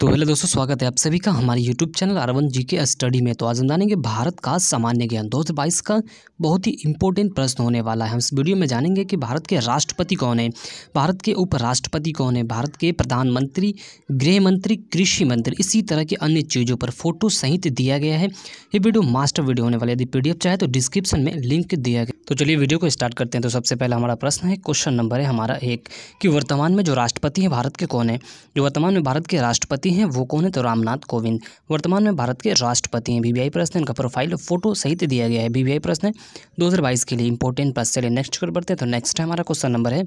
तो हेलो दोस्तों स्वागत है आप सभी का हमारे यूट्यूब चैनल अरवन जी के स्टडी में तो आज हम जानेंगे भारत का सामान्य ज्ञान दो हज़ार बाईस का बहुत ही इंपॉर्टेंट प्रश्न होने वाला है हम इस वीडियो में जानेंगे कि भारत के राष्ट्रपति कौन है भारत के उपराष्ट्रपति कौन है भारत के प्रधानमंत्री गृह मंत्री कृषि मंत्री इसी तरह की अन्य चीज़ों पर फोटो सहित दिया गया है ये वीडियो मास्टर वीडियो होने वाला यदि पी चाहे तो डिस्क्रिप्शन में लिंक दिया गया तो चलिए वीडियो को स्टार्ट करते हैं तो सबसे पहले हमारा प्रश्न है क्वेश्चन नंबर है हमारा एक कि वर्तमान में जो राष्ट्रपति हैं भारत के कौन है जो वर्तमान में भारत के राष्ट्रपति व्यक्ति हैं वो कौन है तो रामनाथ कोविंद वर्तमान में भारत के राष्ट्रपति हैं बीबीआई प्रश्न इनका प्रोफाइल फोटो सहित दिया गया है बीबीआई प्रश्न दो हज़ार बाईस के लिए इंपॉर्टेंट प्रश्न चलिए नेक्स्ट कर बढ़ते हैं तो नेक्स्ट है हमारा क्वेश्चन नंबर है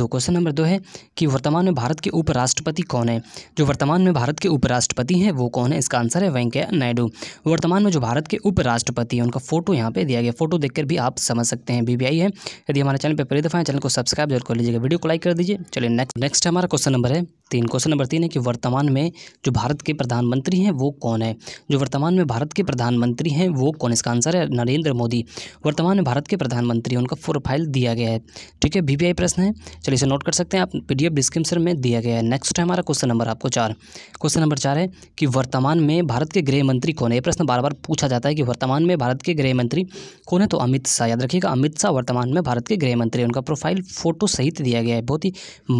दो क्वेश्चन नंबर दो है कि वर्तमान में भारत के उपराष्ट्रपति कौन है जो वर्तमान में भारत के उपराष्ट्रपति हैं वो कौन है इसका आंसर है वेंकैया नायडू वर्तमान में जो भारत के उपराष्ट्रपति हैं उनका फोटो यहाँ पर दिया गया फोटो देखकर भी आप समझ सकते हैं बीबीआई है यदि हमारे चैनल पर पहली दफा है चैनल को सब्सक्राइब जरूर कर लीजिएगा वीडियो को लाइक कर दीजिए चलिए नेक्स्ट नेक्स्ट हमारा क्वेश्चन नंबर है तीन क्वेश्चन नंबर तीन है कि वर्तमान में जो भारत के प्रधानमंत्री हैं वो कौन है जो वर्तमान में भारत के प्रधानमंत्री हैं वो कौन इसका आंसर है नरेंद्र मोदी वर्तमान में भारत के प्रधानमंत्री उनका प्रोफाइल दिया गया है ठीक है वी प्रश्न है चलिए इसे नोट कर सकते हैं आप पी डी में दिया गया है नेक्स्ट है हमारा क्वेश्चन नंबर आपको चार क्वेश्चन नंबर चार है कि वर्तमान में भारत के गृह मंत्री कौन है ये प्रश्न बार बार पूछा जाता है कि वर्तमान में भारत के गृह मंत्री कौन है तो अमित शाह याद रखिएगा अमित शाह वर्तमान में भारत के गृह मंत्री उनका प्रोफाइल फोटो सहित दिया गया है बहुत ही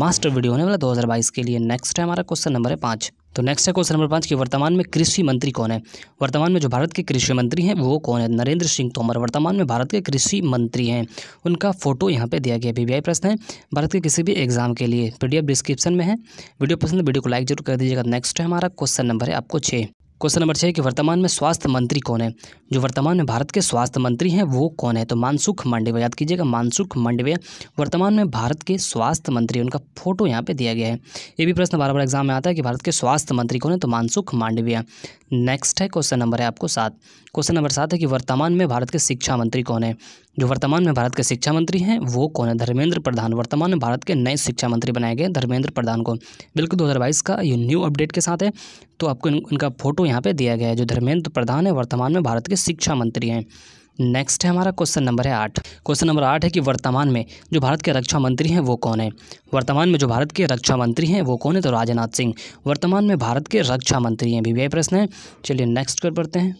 मास्टर वीडियो होने वाला दो के लिए चलिए नेक्स्ट है हमारा क्वेश्चन नंबर है पाँच तो नेक्स्ट है क्वेश्चन नंबर पाँच कि वर्तमान में कृषि मंत्री कौन है वर्तमान में जो भारत के कृषि मंत्री हैं वो कौन है नरेंद्र सिंह तोमर वर्तमान में भारत के कृषि मंत्री हैं उनका फोटो यहाँ पे दिया गया बीबीआई प्रश्न है भारत के किसी भी एग्जाम के लिए पीडीएफ डिस्क्रिप्शन में है वीडियो पसंद वीडियो को लाइक जरूर कर दीजिएगा नेक्स्ट है हमारा क्वेश्चन नंबर है आपको छः क्वेश्चन नंबर छः कि वर्तमान में स्वास्थ्य मंत्री कौन है जो वर्तमान में भारत के स्वास्थ्य मंत्री हैं वो कौन है तो मानसुख मांडव्य याद कीजिएगा मानसुख मांडव्य वर्तमान में भारत के स्वास्थ्य मंत्री उनका फोटो यहाँ पे दिया गया है ये भी प्रश्न बार बार एग्जाम में आता है कि भारत के स्वास्थ्य मंत्री कौन है तो मानसुख मांडविया नेक्स्ट है क्वेश्चन नंबर है आपको सात क्वेश्चन नंबर सात है कि वर्तमान में भारत के शिक्षा मंत्री कौन है जो वर्तमान में भारत के शिक्षा मंत्री हैं वो कौन है धर्मेंद्र प्रधान वर्तमान में भारत के नए शिक्षा मंत्री बनाए गए धर्मेंद्र प्रधान को बिल्कुल दो का ये न्यू अपडेट के साथ है तो आपको इनका फोटो यहाँ पे दिया गया है जो धर्मेंद्र प्रधान है वर्तमान में भारत के शिक्षा मंत्री हैं नेक्स्ट है हमारा क्वेश्चन नंबर है आठ क्वेश्चन नंबर आठ है कि वर्तमान में जो भारत के रक्षा मंत्री हैं वो कौन है वर्तमान में जो भारत के रक्षा मंत्री हैं वो कौन है तो राजनाथ सिंह वर्तमान में भारत के रक्षा मंत्री हैं भी प्रश्न है चलिए नेक्स्ट कर पढ़ते हैं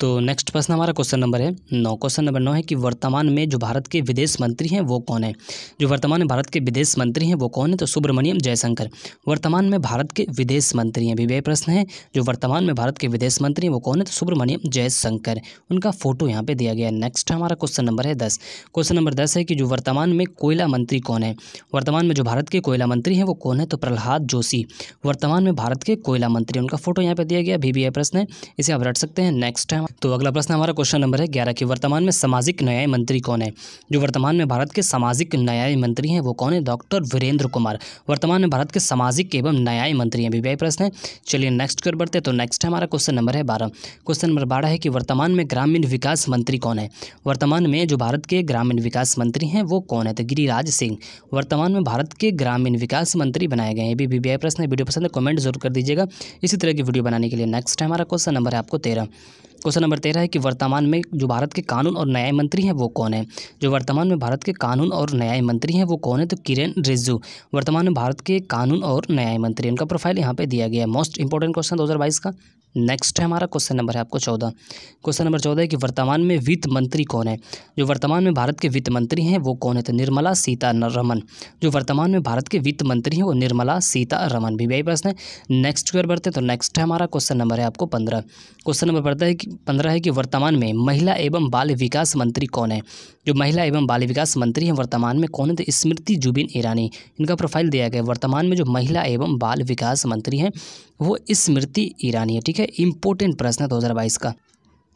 तो नेक्स्ट प्रश्न हमारा क्वेश्चन नंबर है नौ क्वेश्चन नंबर नौ है कि वर्तमान में जो भारत के विदेश मंत्री हैं वो कौन है जो वर्तमान में भारत के विदेश मंत्री हैं वो कौन है तो सुब्रमण्यम जयशंकर वर्तमान में भारत के विदेश मंत्री हैं भी वह प्रश्न है जो वर्तमान में भारत के विदेश मंत्री हैं वो कौन है तो सुब्रमण्यम जयशंकर उनका फोटो यहाँ पर दिया गया है नेक्स्ट हमारा क्वेश्चन नंबर है दस क्वेश्चन नंबर दस है कि जो वर्तमान में कोयला मंत्री कौन है वर्तमान में जो भारत के कोयला मंत्री हैं वो कौन है तो प्रहलाद जोशी वर्तमान में भारत के कोयला मंत्री उनका फोटो यहाँ पर दिया गया भी प्रश्न है इसे आप रट सकते हैं नेक्स्ट है तो अगला प्रश्न हमारा क्वेश्चन नंबर है ग्यारह की वर्तमान में सामाजिक न्याय मंत्री कौन है जो वर्तमान में भारत के सामाजिक न्याय मंत्री हैं वो कौन है डॉक्टर वीरेंद्र कुमार वर्तमान में भारत के सामाजिक एवं न्याय मंत्री हैं बीबीआई प्रश्न है चलिए नेक्स्ट कर बढ़ते तो नेक्स्ट हमारा क्वेश्चन नंबर है बारह क्वेश्चन नंबर बारह है कि वर्तमान में ग्रामीण विकास मंत्री कौन है वर्तमान में जो भारत के ग्रामीण विकास मंत्री हैं वो कौन है तो गिरिराज सिंह वर्तमान में भारत के ग्रामीण विकास मंत्री बनाए गए हैं भी प्रश्न है वीडियो पसंद है कमेंट जरूर कर दीजिएगा इसी तरह की वीडियो बनाने के लिए नेक्स्ट है हमारा क्वेश्चन नंबर है आपको तेरह क्वेश्चन नंबर तेरह है कि वर्तमान में जो भारत के कानून और न्याय मंत्री हैं वो कौन है जो वर्तमान में भारत के कानून और न्याय मंत्री हैं वो कौन है तो किरेन रिजू वर्तमान में भारत के कानून और न्याय मंत्री उनका प्रोफाइल यहाँ पे दिया गया है मोस्ट इंपॉर्टेंट क्वेश्चन दो का नेक्स्ट है हमारा क्वेश्चन नंबर है आपको चौदह क्वेश्चन नंबर चौदह है कि वर्तमान में वित्त मंत्री कौन है जो वर्तमान में भारत के वित्त मंत्री हैं वो कौन है तो निर्मला सीतारमन जो वर्तमान में भारत के वित्त मंत्री हैं वो निर्मला सीतारमन भी वही प्रश्न है नेक्स्ट की ओर बढ़ते हैं तो नेक्स्ट है हमारा क्वेश्चन नंबर है आपको पंद्रह क्वेश्चन नंबर पढ़ता है कि पंद्रह है कि वर्तमान में महिला एवं बाल विकास मंत्री कौन है जो महिला एवं बाल विकास मंत्री हैं वर्तमान में कौन है तो स्मृति जुबिन ईरानी इनका प्रोफाइल दिया गया वर्तमान में जो महिला एवं बाल विकास मंत्री हैं वो स्मृति ईरानी है ठीक है है इंपॉर्टेंट प्रश्न है दो का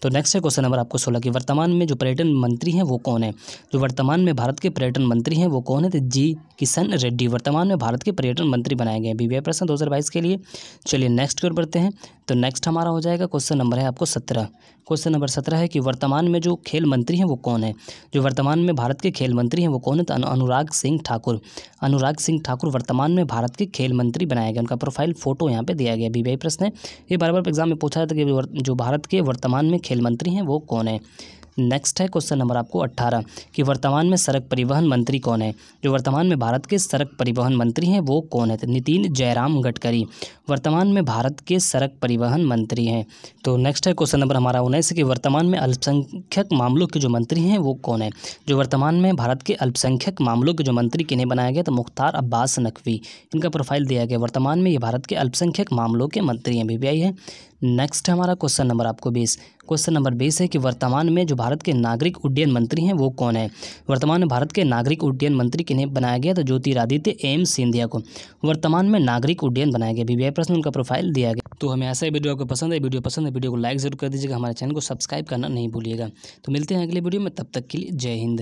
तो नेक्स्ट है क्वेश्चन नंबर आपको सोलह की वर्तमान में जो पर्यटन मंत्री हैं वो कौन है जो वर्तमान में भारत के पर्यटन मंत्री हैं वो कौन है तो जी किशन रेड्डी वर्तमान में भारत के पर्यटन मंत्री बनाए गए हैं बीबीआई प्रश्न दो के लिए चलिए नेक्स्ट की ओर बढ़ते हैं तो नेक्स्ट हमारा हो जाएगा क्वेश्चन नंबर है आपको सत्रह क्वेश्चन नंबर सत्रह है कि वर्तमान में जो खेल मंत्री हैं वो कौन है जो वर्तमान में भारत के खेल मंत्री हैं वो कौन है तो अनुराग सिंह ठाकुर अनुराग सिंह ठाकुर वर्तमान में भारत के खेल मंत्री बनाए गए उनका प्रोफाइल फोटो यहाँ पे दिया गया बीबीआई प्रश्न है ये बार बार एग्जाम में पूछा जाता है कि जो भारत के वर्तमान में खेल मंत्री हैं वो कौन है नेक्स्ट है क्वेश्चन नंबर आपको अट्ठारह कि वर्तमान में सड़क परिवहन मंत्री कौन है जो वर्तमान में भारत के सड़क परिवहन मंत्री हैं वो कौन है नितिन जयराम गडकरी वर्तमान में भारत के सड़क परिवहन मंत्री हैं तो नेक्स्ट है क्वेश्चन नंबर हमारा उन्नीस कि वर्तमान में अल्पसंख्यक मामलों के जो मंत्री हैं वो कौन है जो वर्तमान में भारत के अल्पसंख्यक मामलों के जो मंत्री किन्हें बनाया गया तो मुख्तार अब्बास नकवी इनका प्रोफाइल दिया गया वर्तमान में ये भारत के अल्पसंख्यक मामलों के मंत्री हैं बी है नेक्स्ट हमारा क्वेश्चन नंबर आपको बीस क्वेश्चन नंबर बीस है कि वर्तमान में जो भारत के नागरिक उड्डयन मंत्री हैं वो कौन है वर्तमान में भारत के नागरिक उड्डयन मंत्री किन्हें बनाया गया तो ज्योतिरादित्य एम सिंधिया को वर्तमान में नागरिक उड्डयन बनाया गया बीबीआई प्रश्न उनका प्रोफाइल दिया गया तो हमें ऐसा ही वीडियो आपको पसंद है वीडियो पसंद है वीडियो को लाइक जरूर कर दीजिएगा हमारे चैनल को सब्सक्राइब करना नहीं भूलिएगा तो मिलते हैं अगले वीडियो में तब तक के लिए जय हिंद